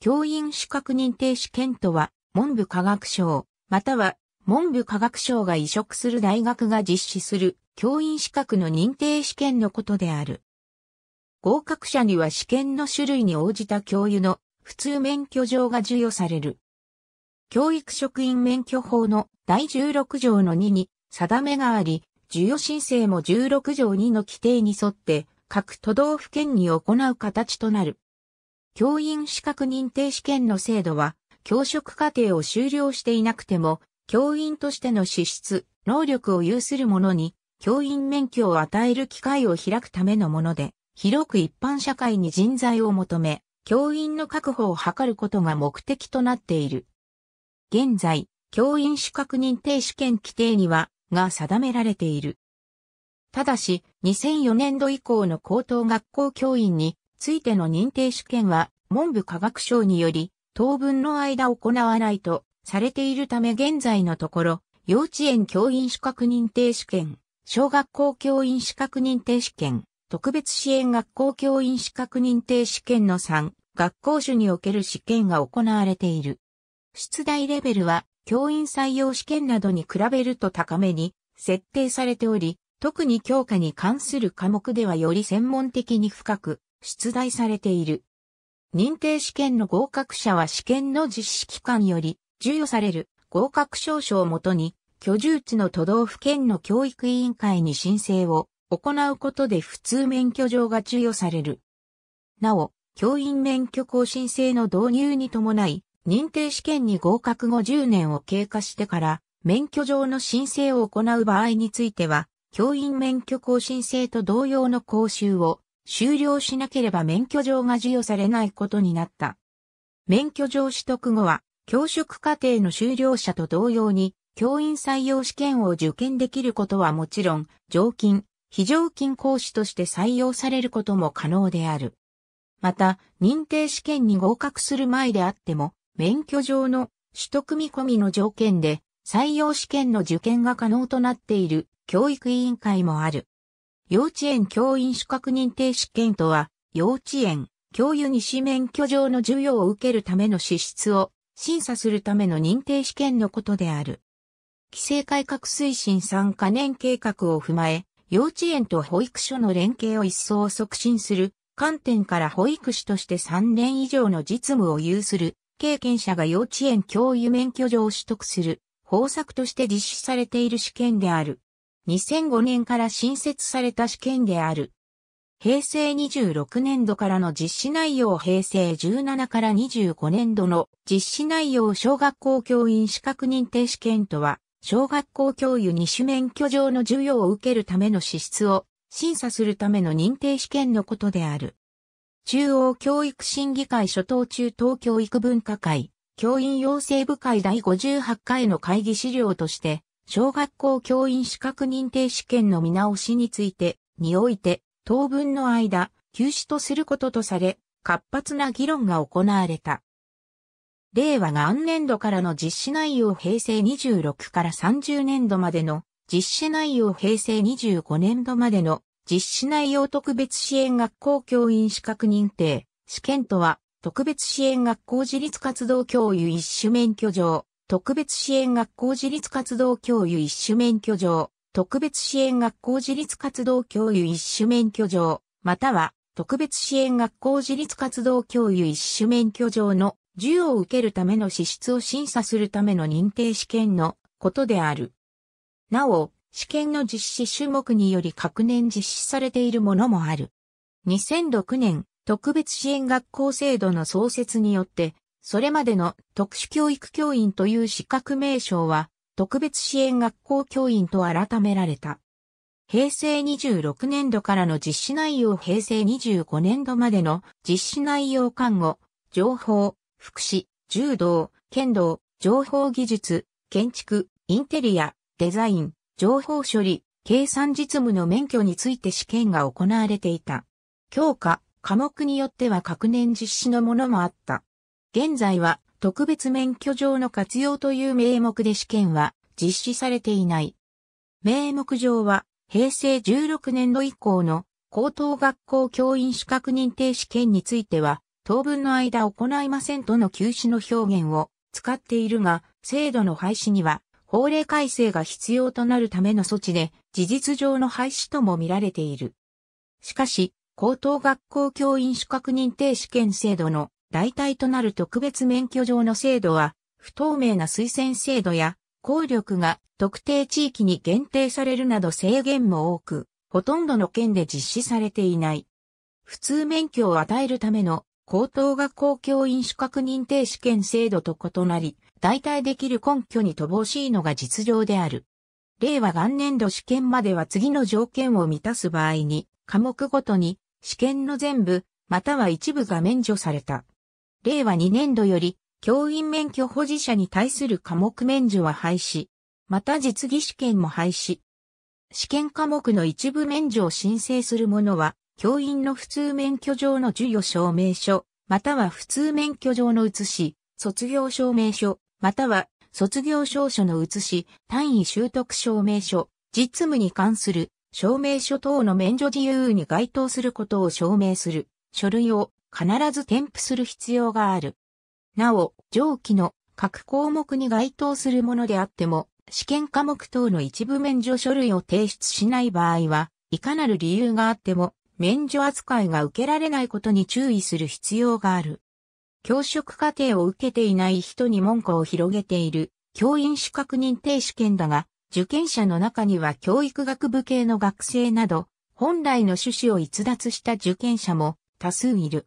教員資格認定試験とは、文部科学省、または文部科学省が移植する大学が実施する教員資格の認定試験のことである。合格者には試験の種類に応じた教諭の普通免許状が授与される。教育職員免許法の第16条の2に定めがあり、授与申請も16条2の規定に沿って各都道府県に行う形となる。教員資格認定試験の制度は、教職課程を修了していなくても、教員としての資質、能力を有する者に、教員免許を与える機会を開くためのもので、広く一般社会に人材を求め、教員の確保を図ることが目的となっている。現在、教員資格認定試験規定には、が定められている。ただし、2004年度以降の高等学校教員についての認定試験は文部科学省により当分の間行わないとされているため現在のところ幼稚園教員資格認定試験、小学校教員資格認定試験、特別支援学校教員資格認定試験の3学校種における試験が行われている。出題レベルは教員採用試験などに比べると高めに設定されており、特に教科に関する科目ではより専門的に深く出題されている。認定試験の合格者は試験の実施機関より授与される合格証書をもとに居住地の都道府県の教育委員会に申請を行うことで普通免許状が授与される。なお、教員免許更新制の導入に伴い、認定試験に合格後10年を経過してから免許状の申請を行う場合については、教員免許更新制と同様の講習を終了しなければ免許状が授与されないことになった。免許状取得後は、教職課程の修了者と同様に、教員採用試験を受験できることはもちろん、常勤、非常勤講師として採用されることも可能である。また、認定試験に合格する前であっても、免許状の取得見込みの条件で、採用試験の受験が可能となっている教育委員会もある。幼稚園教員資格認定試験とは、幼稚園、教諭二子免許上の授業を受けるための資質を審査するための認定試験のことである。規制改革推進3カ年計画を踏まえ、幼稚園と保育所の連携を一層促進する観点から保育士として3年以上の実務を有する経験者が幼稚園教諭免許上を取得する方策として実施されている試験である。2005年から新設された試験である。平成26年度からの実施内容平成17から25年度の実施内容小学校教員資格認定試験とは、小学校教諭二種免許上の授業を受けるための資質を審査するための認定試験のことである。中央教育審議会初等中等教育文化会、教員養成部会第58回の会議資料として、小学校教員資格認定試験の見直しについて、において、当分の間、休止とすることとされ、活発な議論が行われた。令和元年度からの実施内容平成26から30年度までの実施内容平成25年度までの実施内容特別支援学校教員資格認定試験とは特別支援学校自立活動教諭一種免許状特別支援学校自立活動教諭一種免許状、特別支援学校自立活動教諭一種免許状、または特別支援学校自立活動教諭一種免許状の授与を受けるための資質を審査するための認定試験のことである。なお、試験の実施種目により各年実施されているものもある。2006年、特別支援学校制度の創設によって、それまでの特殊教育教員という資格名称は特別支援学校教員と改められた。平成26年度からの実施内容平成25年度までの実施内容看護、情報、福祉、柔道、剣道、情報技術、建築、インテリア、デザイン、情報処理、計算実務の免許について試験が行われていた。教科、科目によっては各年実施のものもあった。現在は特別免許上の活用という名目で試験は実施されていない。名目上は平成16年度以降の高等学校教員資格認定試験については当分の間行いませんとの休止の表現を使っているが、制度の廃止には法令改正が必要となるための措置で事実上の廃止とも見られている。しかし、高等学校教員資格認定試験制度の代替となる特別免許状の制度は、不透明な推薦制度や、効力が特定地域に限定されるなど制限も多く、ほとんどの県で実施されていない。普通免許を与えるための高等学校教員資格認定試験制度と異なり、代替できる根拠に乏しいのが実情である。令和元年度試験までは次の条件を満たす場合に、科目ごとに試験の全部、または一部が免除された。令和2年度より、教員免許保持者に対する科目免除は廃止。また実技試験も廃止。試験科目の一部免除を申請する者は、教員の普通免許上の授与証明書、または普通免許上の写し、卒業証明書、または卒業証書の写し、単位習得証明書、実務に関する証明書等の免除自由に該当することを証明する書類を必ず添付する必要がある。なお、上記の各項目に該当するものであっても、試験科目等の一部免除書類を提出しない場合は、いかなる理由があっても、免除扱いが受けられないことに注意する必要がある。教職課程を受けていない人に門戸を広げている教員資格認定試験だが、受験者の中には教育学部系の学生など、本来の趣旨を逸脱した受験者も多数いる。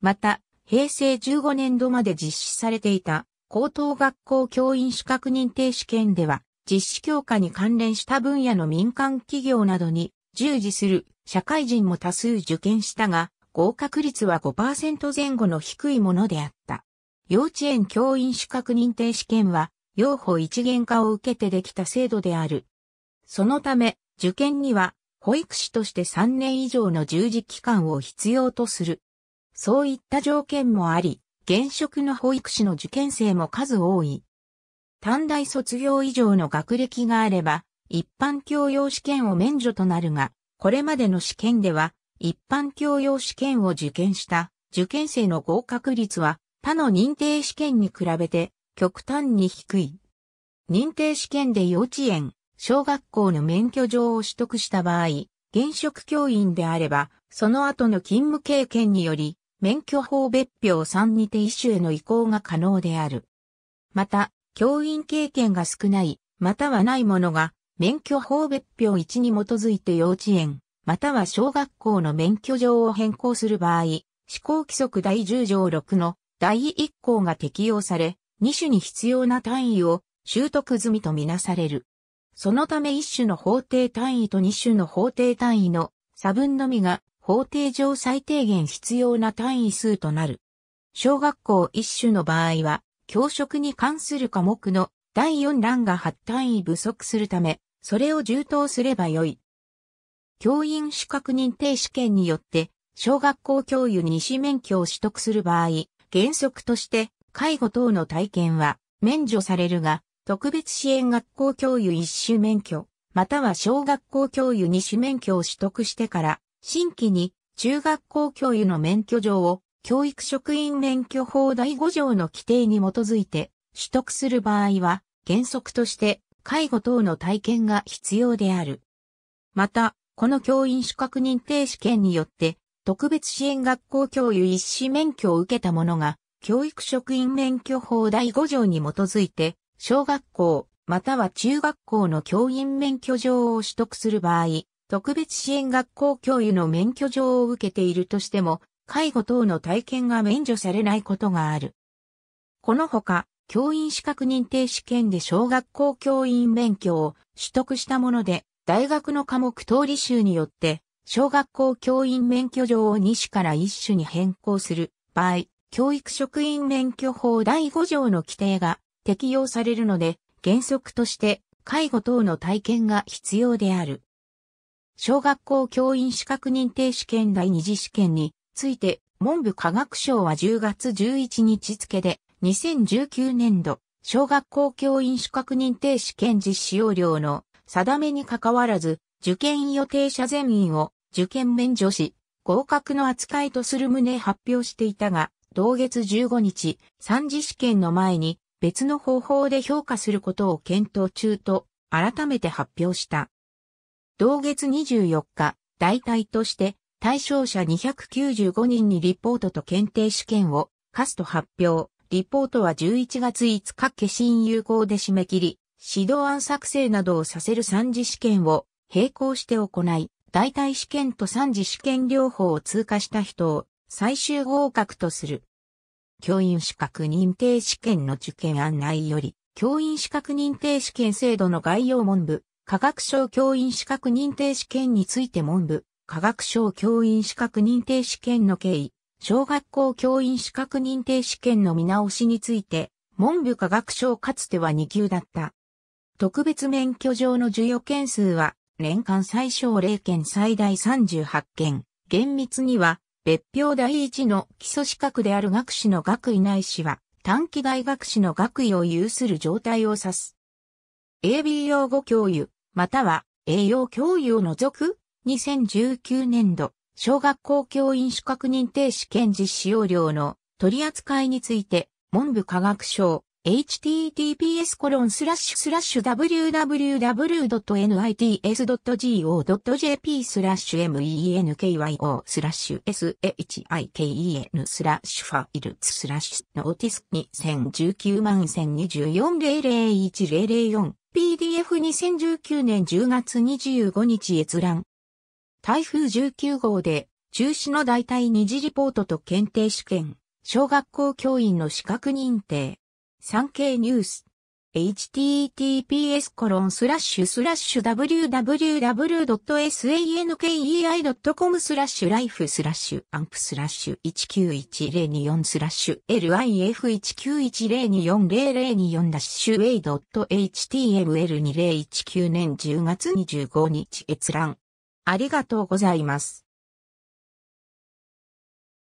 また、平成15年度まで実施されていた高等学校教員資格認定試験では、実施強化に関連した分野の民間企業などに従事する社会人も多数受験したが、合格率は5%前後の低いものであった。幼稚園教員資格認定試験は、用法一元化を受けてできた制度である。そのため、受験には、保育士として3年以上の従事期間を必要とする。そういった条件もあり、現職の保育士の受験生も数多い。短大卒業以上の学歴があれば、一般教養試験を免除となるが、これまでの試験では、一般教養試験を受験した受験生の合格率は他の認定試験に比べて極端に低い。認定試験で幼稚園、小学校の免許状を取得した場合、現職教員であれば、その後の勤務経験により、免許法別表3にて一種への移行が可能である。また、教員経験が少ない、またはない者が、免許法別表1に基づいて幼稚園、または小学校の免許状を変更する場合、施行規則第10条6の第1項が適用され、2種に必要な単位を習得済みとみなされる。そのため1種の法定単位と2種の法定単位の差分のみが法定上最低限必要な単位数となる。小学校一種の場合は、教職に関する科目の第4欄が8単位不足するため、それを充当すればよい。教員資格認定試験によって、小学校教諭二種免許を取得する場合、原則として、介護等の体験は免除されるが、特別支援学校教諭一種免許、または小学校教諭二種免許を取得してから、新規に中学校教諭の免許状を教育職員免許法第5条の規定に基づいて取得する場合は原則として介護等の体験が必要である。また、この教員資格認定試験によって特別支援学校教諭一試免許を受けた者が教育職員免許法第5条に基づいて小学校または中学校の教員免許状を取得する場合、特別支援学校教諭の免許状を受けているとしても、介護等の体験が免除されないことがある。このほか、教員資格認定試験で小学校教員免許を取得したもので、大学の科目通り集によって、小学校教員免許状を2種から1種に変更する場合、教育職員免許法第5条の規定が適用されるので、原則として介護等の体験が必要である。小学校教員資格認定試験第二次試験について、文部科学省は10月11日付で、2019年度、小学校教員資格認定試験実施要領の定めに関わらず、受験予定者全員を受験免除し、合格の扱いとする旨発表していたが、同月15日、3次試験の前に別の方法で評価することを検討中と改めて発表した。同月24日、代替として、対象者295人にリポートと検定試験を課すと発表。リポートは11月5日化身有効で締め切り、指導案作成などをさせる3次試験を並行して行い、代替試験と3次試験両方を通過した人を最終合格とする。教員資格認定試験の受験案内より、教員資格認定試験制度の概要文部、科学省教員資格認定試験について文部、科学省教員資格認定試験の経緯、小学校教員資格認定試験の見直しについて、文部科学省かつては2級だった。特別免許上の授与件数は、年間最小0件最大38件。厳密には、別表第一の基礎資格である学士の学位ないしは、短期大学士の学位を有する状態を指す。AB 用語教諭、または栄養教諭を除く2019年度小学校教員資格認定試験実施要領の取り扱いについて文部科学省 https://www.nits.go.jp menkyo shiken f i l e s n o t i スラ2019 1024001004 PDF2019 年10月25日閲覧台風19号で中止の代替二次リポートと検定試験小学校教員の資格認定産経ニュース。https コロンスラッシュスラッシュ www.sankei.com スラッシュライフスラッシュアンプスラッシュ191024スラッシュ lif1910240024 ダッシュ a.html2019 年10月25日閲覧。ありがとうございます。